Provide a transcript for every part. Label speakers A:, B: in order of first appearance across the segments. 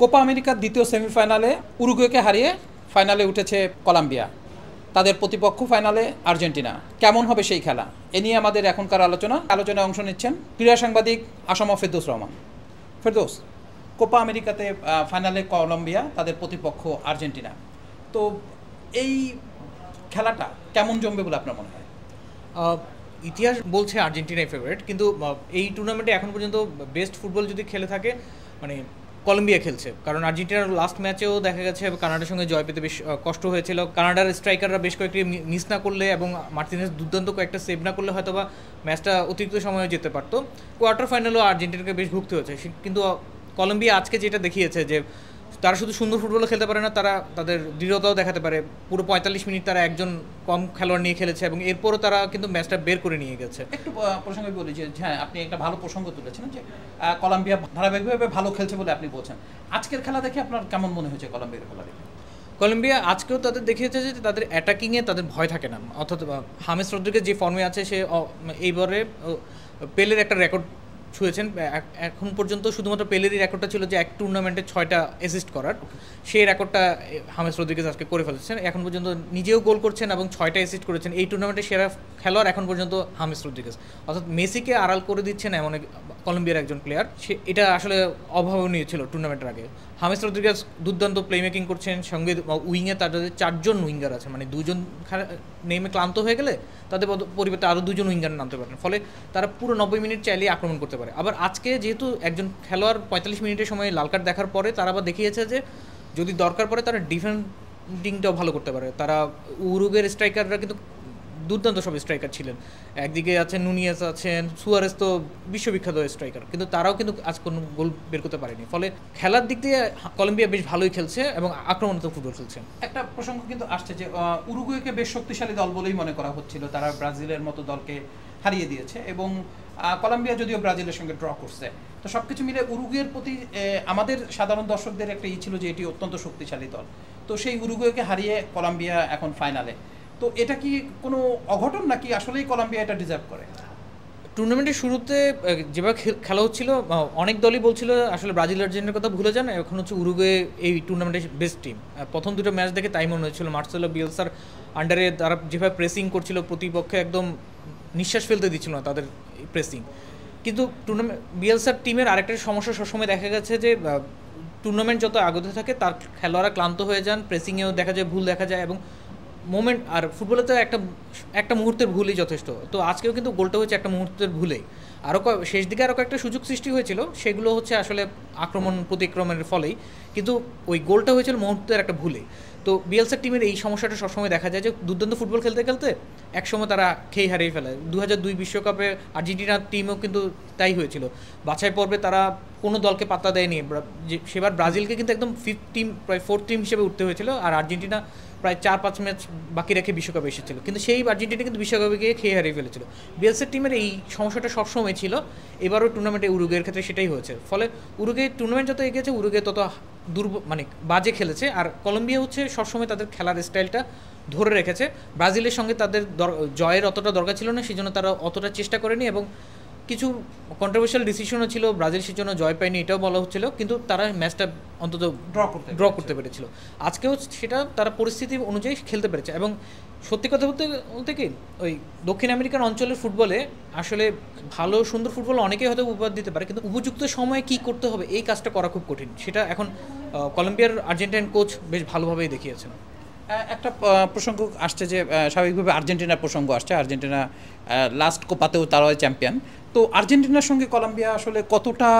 A: Copa আমেরিকার দ্বিতীয় সেমিফাইনালে উরুগুয়েকে হারিয়ে ফাইনালে উঠেছে কলাম্বিয়া তাদের প্রতিপক্ষ ফাইনালে আর্জেন্টিনা কেমন হবে সেই খেলা এ নিয়ে আমাদের এখনকার আলোচনা আলোচনায় অংশ নিচ্ছেন ক্রীড়া সাংবাদিক আসামা ফেরদোস রহমান ফেরদোস কোপা আমেরিকাতে ফাইনালে কলম্বিয়া তাদের প্রতিপক্ষ আর্জেন্টিনা তো এই খেলাটা কেমন জমবে বলে আপনার মনে হয় ইতিহাস বলছে আর্জেন্টিনাই
B: ফেভারিট কিন্তু এই টুর্নামেন্টে এখন পর্যন্ত বেস্ট ফুটবল যদি খেলে থাকে মানে কলম্বিয়া খেলছে কারণ আর্জেন্টিনার লাস্ট ম্যাচেও দেখা গেছে কানাডার সঙ্গে জয় পেতে বেশ কষ্ট হয়েছিল কানাডার স্ট্রাইকাররা বেশ কয়েকটি মিস না করলে এবং মার্টিনেস দুর্দান্ত কয়েকটা সেভ না করলে হয়তো বা ম্যাচটা অতিরিক্ত সময়ে যেতে পারতো কোয়ার্টার ফাইনালেও আর্জেন্টিনাকে বেশ ভুগতে হয়েছে কিন্তু কলম্বিয়া আজকে যেটা দেখিয়েছে যে তারা শুধু সুন্দর ফুটবলও খেলতে পারে না তারা তাদের দৃঢ়তাও দেখাতে পারে পুরো পঁয়তাল্লিশ মিনিট তারা একজন কম খেলোয়াড় নিয়ে খেলেছে এবং এরপরও তারা কিন্তু ম্যাচটা বের করে নিয়ে গেছে একটু
A: প্রসঙ্গে বলি যে হ্যাঁ আপনি একটা ভালো প্রসঙ্গ তুলেছেন যে কলম্বিয়া ধারাবাহিকভাবে ভালো খেলছে বলে আপনি বলছেন আজকের খেলা দেখে আপনার কেমন মনে হয়েছে কলম্বিয়ার খেলা দেখে কলম্বিয়া আজকেও তাদের দেখিয়েছে যে তাদের
B: অ্যাটাকিংয়ে তাদের ভয় থাকে না অর্থাৎ হামেস রদ্রিকে যে ফর্মে আছে সে এইবারে পেলের একটা রেকর্ড ছুঁয়েছেন এখন পর্যন্ত শুধুমাত্র পেলেরই রেকর্ডটা ছিল যে এক টুর্নামেন্টে ছয়টা অ্যাসিস্ট করার সেই রেকর্ডটা হামেস রদ্রিগেজ আজকে করে ফেলেছেন এখন পর্যন্ত নিজেও গোল করছেন এবং ছয়টা অ্যাসিস্ট করেছেন এই টুর্নামেন্টে সেরা খেলোয়াড় এখন পর্যন্ত হামেস রদ্রিগেজ অর্থাৎ মেসিকে আড়াল করে দিচ্ছেন এমন কলম্বিয়ার একজন প্লেয়ার সে এটা আসলে অভাবনীয় ছিল টুর্নামেন্টের আগে হামেস রদ্রিগাস দুর্দান্ত প্লেমেকিং করছেন সঙ্গে উইংয়ে তাদের চারজন উইঙ্গার আছে মানে দুজন নেমে ক্লান্ত হয়ে গেলে তাদের পরিবর্তে আরও দুজন উইঙ্গার নামতে পারেন ফলে তারা পুরো নব্বই মিনিট চাইলেই আক্রমণ করতে পারে আবার আজকে যেহেতু একজন খেলোয়াড় পঁয়তাল্লিশ মিনিটের সময় লাল কার্ড দেখার পরে তারা আবার দেখিয়েছে যে যদি দরকার পড়ে তারা ডিফেন্ডিংটাও ভালো করতে পারে তারা উরুগের স্ট্রাইকাররা কিন্তু দুর্দান্ত সব স্ট্রাইকার ছিলেন একদিকে আছেন নুনিয়াস আছেন সুয়ারেস তো বিশ্ববিখ্যাত স্ট্রাইকার কিন্তু তারাও কিন্তু আজ কোনো গোল বের করতে পারেনি ফলে খেলার
A: দিক দিয়ে কলম্বিয়া বেশ ভালোই খেলছে এবং আক্রমণাত্মক ফুটবল খেলছে একটা প্রসঙ্গ কিন্তু আসছে যে উরুগুয়েকে বেশ শক্তিশালী দল বলেই মনে করা হচ্ছিল তারা ব্রাজিলের মতো দলকে হারিয়ে দিয়েছে এবং কলম্বিয়া যদিও ব্রাজিলের সঙ্গে ড্র করছে তো সব কিছু মিলে উরুগুয়ের প্রতি আমাদের সাধারণ দর্শকদের একটা ই ছিল যে এটি অত্যন্ত শক্তিশালী দল তো সেই উরুগুয়েকে হারিয়ে কলম্বিয়া এখন ফাইনালে তো এটা কি কোনো অঘটন নাকি আসলেই কলম্বিয়া এটা ডিজার্ভ করে
B: টুর্নামেন্টের শুরুতে যেভাবে খেলা হচ্ছিল অনেক দলই বলছিল আসলে ব্রাজিল আর্জেন্টিনার কথা ভুলে যান এখন হচ্ছে উরুগুয়ে এই টুর্নামেন্টের বেস্ট টিম প্রথম দুটো ম্যাচ দেখে তাই মনে হয়েছিল মার্সেলো বিএলসার আন্ডারে তারা যেভাবে প্রেসিং করছিল প্রতিপক্ষে একদম নিঃশ্বাস ফেলতে দিচ্ছিল না তাদের প্রেসিং কিন্তু টুর্নামেন্ট বিএলসার টিমের আরেকটা সমস্যা সবসময় দেখা গেছে যে টুর্নামেন্ট যত আগত থাকে তার খেলোয়াড়রা ক্লান্ত হয়ে যান প্রেসিংয়েও দেখা যায় ভুল দেখা যায় এবং মোমেন্ট আর ফুটবলে তো একটা একটা মুহূর্তের ভুলই যথেষ্ট তো আজকেও কিন্তু গোলটা হয়েছে একটা মুহূর্তের ভুলে আরও শেষ দিকে আরও কয়েকটা সুযোগ সৃষ্টি হয়েছিল সেগুলো হচ্ছে আসলে আক্রমণ প্রতিক্রমণের ফলেই কিন্তু ওই গোলটা হয়েছিল মুহূর্তের একটা ভুলে তো বিএলসার টিমের এই সমস্যাটা সবসময় দেখা যায় যে দুর্দান্ত ফুটবল খেলতে খেলতে একসময় তারা খেয়ে হারিয়ে ফেলে দু হাজার দুই বিশ্বকাপে আর্জেন্টিনার টিমও কিন্তু তাই হয়েছিল বাছাই পর্বে তারা কোনো দলকে পাত্তা দেয়নি সেবার ব্রাজিলকে কিন্তু একদম ফিফথ টিম প্রায় ফোর্থ টিম হিসেবে উঠতে হয়েছিল আর আর্জেন্টিনা প্রায় চার পাঁচ ম্যাচ বাকি রেখে বিশ্বকাপে এসেছিল কিন্তু সেই আর্জেন্টিনা কিন্তু বিশ্বকাপে গিয়ে খেয়ে হারিয়ে ফেলেছিল বিএলসের টিমের এই সমস্যাটা সবসময় ছিল এবারও টুর্নামেন্টে উরুগের ক্ষেত্রে সেটাই হয়েছে ফলে উরুগে টুর্নামেন্ট যত এগিয়েছে উরুগে তত দুর্ব মানে বাজে খেলেছে আর কলম্বিয়া হচ্ছে সবসময় তাদের খেলার স্টাইলটা ধরে রেখেছে ব্রাজিলের সঙ্গে তাদের জয়ের অতটা দরকার ছিল না সেই জন্য তারা অতটা চেষ্টা করেনি এবং কিছু কন্ট্রোভার্সিয়াল ডিসিশনও ছিল ব্রাজিল সে জন্য জয় পায়নি এটাও বলা হচ্ছিল কিন্তু তারা ম্যাচটা অন্তত ড্র করতে ড্র করতে পেরেছিল আজকেও সেটা তারা পরিস্থিতি অনুযায়ী খেলতে পেরেছে এবং সত্যি কথা বলতে বলতে কি ওই দক্ষিণ আমেরিকান অঞ্চলের ফুটবলে আসলে ভালো সুন্দর ফুটবল অনেকেই হয়তো উপহার দিতে পারে কিন্তু উপযুক্ত সময়ে কি করতে হবে এই কাজটা করা খুব কঠিন সেটা এখন কলম্বিয়ার আর্জেন্টাইন কোচ বেশ ভালোভাবেই দেখিয়েছেন
A: একটা প্রসঙ্গ আসছে যে স্বাভাবিকভাবে আর্জেন্টিনার প্রসঙ্গ আসছে আর্জেন্টিনা লাস্ট কোপাতেও তারাও চ্যাম্পিয়ন তো আর্জেন্টিনার সঙ্গে কলম্বিয়া আসলে কতটা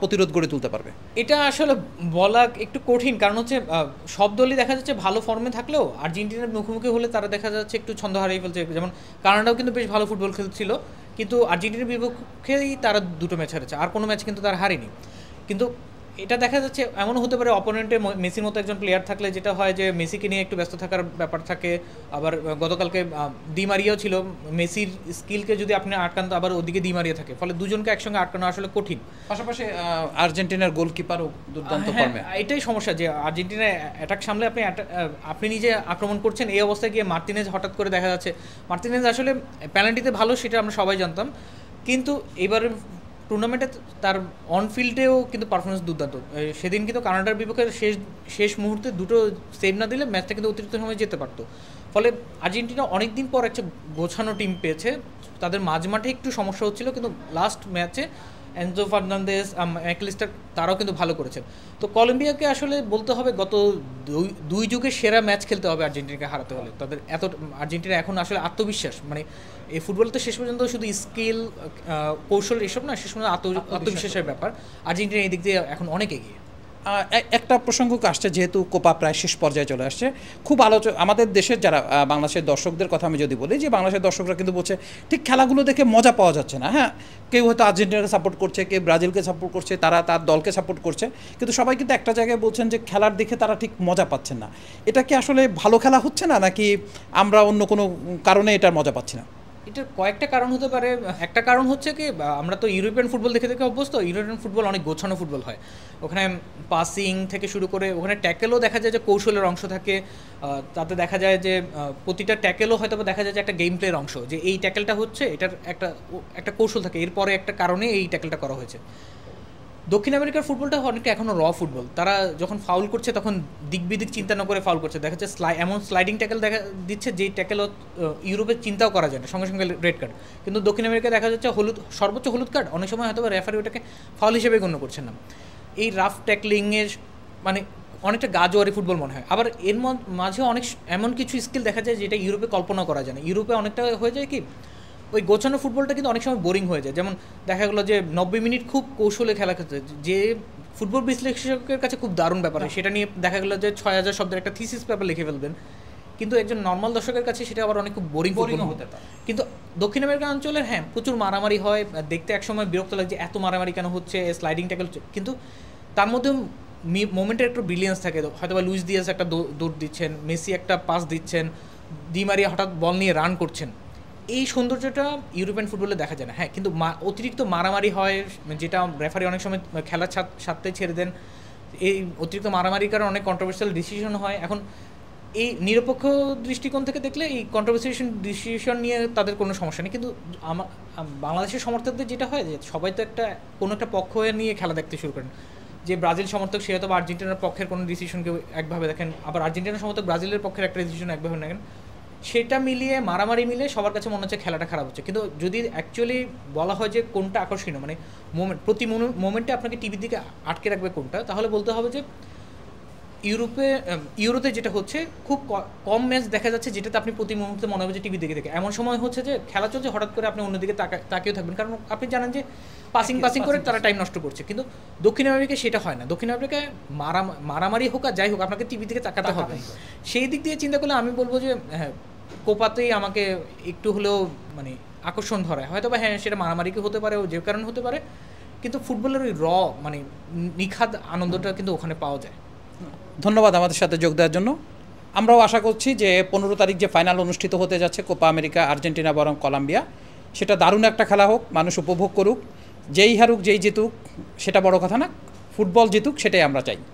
A: প্রতিরোধ গড়ে তুলতে পারবে এটা আসলে
B: বলা একটু কঠিন কারণ হচ্ছে সব দলই দেখা যাচ্ছে ভালো ফর্মে থাকলেও আর্জেন্টিনার মুখোমুখি হলে তারা দেখা যাচ্ছে একটু ছন্দ হারিয়ে ফেলছে যেমন কানাডাও কিন্তু বেশ ভালো ফুটবল খেলছিল কিন্তু আর্জেন্টিনার বিপক্ষেই তারা দুটো ম্যাচ হারেছে আর কোনো ম্যাচ কিন্তু তারা হারেনি কিন্তু এটা দেখা যাচ্ছে এমনও হতে পারে অপোনেন্টে মেসির মতো একজন প্লেয়ার থাকলে যেটা হয় যে মেসিকে নিয়ে একটু ব্যস্ত থাকার ব্যাপার থাকে আবার গতকালকে দিমারিয়াও ছিল মেসির স্কিলকে যদি আপনি আটকান তো আবার ওদিকে দিমারিয়া থাকে ফলে দুজনকে একসঙ্গে আটকানো আসলে কঠিন পাশাপাশি আর্জেন্টিনার গোলকিপারও দুর্দান্ত ফর্মে হ্যাঁ, এটাই সমস্যা যে আর্জেন্টিনা অ্যাটাক সামলে আপনি আপনি নিজে আক্রমণ করছেন এই অবস্থায় গিয়ে মার্টিনেজ হঠাৎ করে দেখা যাচ্ছে মার্টিনেজ আসলে প্যানাল্টিতে ভালো সেটা আমরা সবাই জানতাম কিন্তু এবার টুর্নামেন্টে তার অন ফিল্ডেও কিন্তু পারফরমেন্স দুর্দান্ত সেদিন কিন্তু কানাডার বিপক্ষে শেষ শেষ মুহূর্তে দুটো সেভ না দিলে ম্যাচটা কিন্তু অতিরিক্ত সময় যেতে পারতো ফলে আর্জেন্টিনা অনেকদিন পর একটা গোছানো টিম পেয়েছে তাদের মাঝমাঠে একটু সমস্যা হচ্ছিল কিন্তু লাস্ট ম্যাচে এনজো ফার্নান্দেস ম্যাকলিস্টার তারাও কিন্তু ভালো করেছেন তো কলম্বিয়াকে আসলে বলতে হবে গত দুই দুই যুগে সেরা ম্যাচ খেলতে হবে আর্জেন্টিনাকে হারাতে হলে তাদের এত আর্জেন্টিনা এখন আসলে আত্মবিশ্বাস মানে এই ফুটবল তো শেষ পর্যন্ত শুধু স্কিল
A: কৌশল এসব না শেষ পর্যন্ত আত্মবিশ্বাসের ব্যাপার আর্জেন্টিনা এই দিক দিয়ে এখন অনেক এগিয়ে একটা প্রসঙ্গ আসছে যেহেতু কোপা প্রায় শেষ পর্যায়ে চলে আসছে খুব আলোচনা আমাদের দেশের যারা বাংলাদেশের দর্শকদের কথা আমি যদি বলি যে বাংলাদেশের দর্শকরা কিন্তু বলছে ঠিক খেলাগুলো দেখে মজা পাওয়া যাচ্ছে না হ্যাঁ কেউ হয়তো আর্জেন্টিনাকে সাপোর্ট করছে কেউ ব্রাজিলকে সাপোর্ট করছে তারা তার দলকে সাপোর্ট করছে কিন্তু সবাই কিন্তু একটা জায়গায় বলছেন যে খেলার দেখে তারা ঠিক মজা পাচ্ছেন না এটা কি আসলে ভালো খেলা হচ্ছে না নাকি আমরা অন্য কোনো কারণে এটার মজা পাচ্ছি না
B: এটার কয়েকটা কারণ হতে পারে একটা কারণ হচ্ছে কি আমরা তো ইউরোপিয়ান ফুটবল দেখে দেখে অভ্যস্ত ইউরোপিয়ান ফুটবল অনেক গোছানো ফুটবল হয় ওখানে পাসিং থেকে শুরু করে ওখানে ট্যাকেলও দেখা যায় যে কৌশলের অংশ থাকে তাতে দেখা যায় যে প্রতিটা ট্যাকেলও হয়তো দেখা যায় যে একটা গেম প্লের অংশ যে এই ট্যাকেলটা হচ্ছে এটার একটা একটা কৌশল থাকে এরপরে একটা কারণে এই ট্যাকেলটা করা হয়েছে দক্ষিণ আমেরিকার ফুটবলটা অনেকটা এখনও র ফুটবল তারা যখন ফাউল করছে তখন দিকবিদিক চিন্তা না করে ফাউল করছে দেখা যাচ্ছে স্লাই এমন স্লাইডিং ট্যাকেল দেখা দিচ্ছে যেই ট্যাকেল ইউরোপের চিন্তাও করা যায় না সঙ্গে সঙ্গে রেড কার্ড কিন্তু দক্ষিণ আমেরিকায় দেখা যাচ্ছে হলুদ সর্বোচ্চ হলুদ কার্ড অনেক সময় হয়তো রেফারি ওটাকে ফাউল হিসেবে গণ্য করছে না এই রাফ ট্যাকলিংয়ের মানে অনেকটা গাজোয়ারি ফুটবল মনে হয় আবার এর মাঝে অনেক এমন কিছু স্কিল দেখা যায় যেটা ইউরোপে কল্পনা করা যায় না ইউরোপে অনেকটা হয়ে যায় কি ওই গোছানো ফুটবলটা কিন্তু অনেক সময় বোরিং হয়ে যায় যেমন দেখা গেলো যে নব্বই মিনিট খুব কৌশলে খেলা খেতে যে ফুটবল বিশ্লেষকের কাছে খুব দারুণ ব্যাপার হয় হ্যাঁ। সেটা নিয়ে দেখা গেলো যে ছয় হাজার শব্দের একটা থিসিস পেপার লিখে ফেলবেন কিন্তু একজন নর্মাল দর্শকের কাছে সেটা আবার অনেক খুব বোরিং হতে পারে কিন্তু দক্ষিণ আমেরিকা অঞ্চলের হ্যাঁ প্রচুর মারামারি হয় দেখতে একসময় বিরক্ত লাগে যে এত মারামারি কেন হচ্ছে স্লাইডিং হচ্ছে কিন্তু তার মধ্যে মোমেন্টের একটু ব্রিলিয়েন্স থাকে হয়তো বা লুইস দিয়েস একটা দৌড় দিচ্ছেন মেসি একটা পাস দিচ্ছেন মারিয়া হঠাৎ বল নিয়ে রান করছেন এই সৌন্দর্যটা ইউরোপিয়ান ফুটবলে দেখা যায় না হ্যাঁ কিন্তু অতিরিক্ত মারামারি হয় যেটা রেফারি অনেক সময় খেলার সাথে ছেড়ে দেন এই অতিরিক্ত মারামারির কারণে অনেক কন্ট্রোভার্সিয়াল ডিসিশন হয় এখন এই নিরপেক্ষ দৃষ্টিকোণ থেকে দেখলে এই কন্ট্রোভার্সিয়েশন ডিসিশন নিয়ে তাদের কোনো সমস্যা নেই কিন্তু আমার বাংলাদেশের সমর্থকদের যেটা হয় যে সবাই তো একটা কোনো একটা পক্ষ নিয়ে খেলা দেখতে শুরু করেন যে ব্রাজিল সমর্থক সে হয়তো আর্জেন্টিনার পক্ষের কোনো ডিসিশনকে একভাবে দেখেন আবার আর্জেন্টিনার সমর্থক ব্রাজিলের পক্ষের একটা ডিসিশন একভাবে নেন সেটা মিলিয়ে মারামারি মিলিয়ে সবার কাছে মনে হচ্ছে খেলাটা খারাপ হচ্ছে কিন্তু যদি অ্যাকচুয়ালি বলা হয় যে কোনটা আকর্ষণীয় মানে মোমেন্ট প্রতি মোমেন্টে আপনাকে টিভির দিকে আটকে রাখবে কোনটা তাহলে বলতে হবে যে ইউরোপে ইউরোতে যেটা হচ্ছে খুব কম ম্যাচ দেখা যাচ্ছে যেটাতে আপনি প্রতি মুহূর্তে মনে হবে যে টিভি দেখে দেখে এমন সময় হচ্ছে যে খেলা চলছে হঠাৎ করে আপনি অন্যদিকে তাকা তাকিয়েও থাকবেন কারণ আপনি জানেন যে পাসিং পাসিং করে তারা টাইম নষ্ট করছে কিন্তু দক্ষিণ আমেরিকায় সেটা হয় না দক্ষিণ আফ্রিকায় মারা মারামারি হোক আর যাই হোক আপনাকে টিভি থেকে তাকাতে হবে সেই দিক দিয়ে চিন্তা করলে আমি বলবো যে হ্যাঁ কোপাতেই আমাকে একটু হলেও মানে আকর্ষণ ধরায় হয়তো বা হ্যাঁ সেটা মারামারিকে হতে পারে ও যে কারণ হতে পারে কিন্তু ফুটবলের ওই র মানে নিখাদ আনন্দটা কিন্তু ওখানে
A: পাওয়া যায় ধন্যবাদ আমাদের সাথে যোগ দেওয়ার জন্য আমরাও আশা করছি যে পনেরো তারিখ যে ফাইনাল অনুষ্ঠিত হতে যাচ্ছে কোপা আমেরিকা আর্জেন্টিনা বরং কলাম্বিয়া সেটা দারুণ একটা খেলা হোক মানুষ উপভোগ করুক যেই হারুক যেই জিতুক সেটা বড় কথা না ফুটবল জিতুক সেটাই আমরা চাই